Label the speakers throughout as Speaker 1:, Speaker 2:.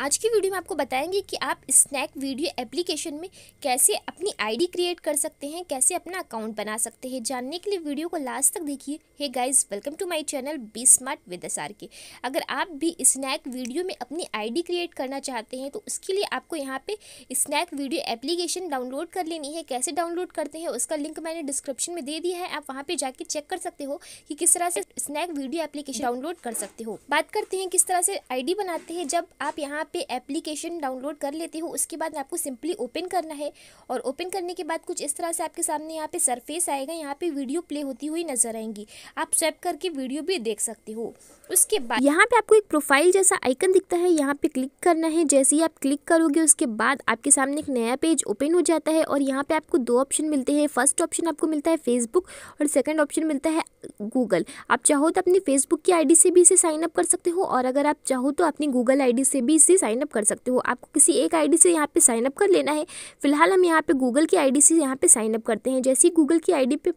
Speaker 1: आज की वीडियो में आपको बताएंगे कि आप स्नैक वीडियो एप्लीकेशन में कैसे अपनी आईडी क्रिएट कर सकते हैं कैसे अपना अकाउंट बना सकते हैं जानने के लिए वीडियो को लास्ट तक देखिए hey guys welcome to my channel be smart with S R K अगर आप भी स्नैक वीडियो में अपनी आईडी क्रिएट करना चाहते हैं तो उसके लिए आपको यहाँ पर स्नैक वीडियो एप्लीकेशन डाउनलोड कर लेनी है कैसे डाउनलोड करते हैं उसका लिंक मैंने डिस्क्रिप्शन में दे दिया है आप वहाँ पर जाके चेक कर सकते हो कि किस तरह से स्नैक वीडियो एप्लीकेशन डाउनलोड कर सकते हो बात करते हैं किस तरह से आई बनाते हैं जब आप यहाँ यहाँ पे एप्लीकेशन डाउनलोड कर लेते हो उसके बाद आपको सिंपली ओपन करना है और ओपन करने के बाद कुछ इस तरह से आपके सामने यहाँ पे सरफेस आएगा यहाँ पे वीडियो प्ले होती हुई नजर आएंगी आप स्वैप करके वीडियो भी देख सकते हो उसके बाद यहाँ पे आपको एक प्रोफाइल जैसा आइकन दिखता है यहाँ पे क्लिक करना है जैसे ही आप क्लिक करोगे उसके बाद आपके सामने एक नया पेज ओपन हो जाता है और यहाँ पे आपको दो ऑप्शन मिलते हैं फर्स्ट ऑप्शन आपको मिलता है फेसबुक और सेकेंड ऑप्शन मिलता है गूगल आप चाहो तो अपनी फेसबुक की आईडी से भी इसे साइन अप कर सकते हो और अगर आप चाहो तो अपनी गूगल आईडी से भी इसे भी साइनअप कर सकते हो आपको किसी एक आईडी से यहाँ पे साइनअप कर लेना है फिलहाल हम यहाँ पे गूगल की आईडी से यहाँ पे साइनअप करते हैं जैसे ही गूगल की आईडी पे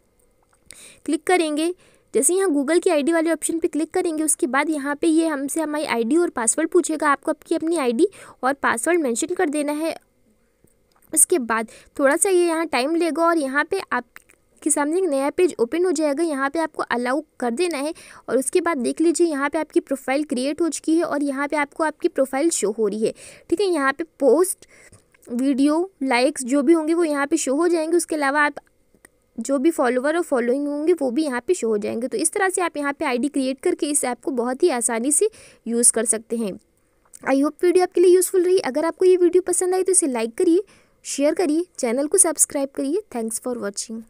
Speaker 1: क्लिक करेंगे जैसे यहाँ गूगल की आईडी वाले ऑप्शन पे क्लिक करेंगे उसके बाद यहाँ पे ये हमसे हमारी आई और पासवर्ड पूछेगा आपको आपकी अपनी आई और पासवर्ड मैंशन कर देना है उसके बाद थोड़ा सा ये यहाँ टाइम लेगा और यहाँ पे आप के सामने एक नया पेज ओपन हो जाएगा यहाँ पे आपको अलाउ कर देना है और उसके बाद देख लीजिए यहाँ पे आपकी प्रोफाइल क्रिएट हो चुकी है और यहाँ पे आपको आपकी प्रोफाइल शो हो रही है ठीक है यहाँ पे पोस्ट वीडियो लाइक्स जो भी होंगे वो यहाँ पे शो हो जाएंगे उसके अलावा आप जो भी फॉलोवर और फॉलोइंग होंगे वो भी यहाँ पे शो हो जाएंगे तो इस तरह से आप यहाँ पे आईडी क्रिएट करके इस ऐप को बहुत ही आसानी से यूज़ कर सकते हैं आई होप वीडियो आपके लिए यूज़फुल रही अगर आपको ये वीडियो पसंद आई तो इसे लाइक करिए शेयर करिए चैनल को सब्सक्राइब करिए थैंक्स फॉर वॉचिंग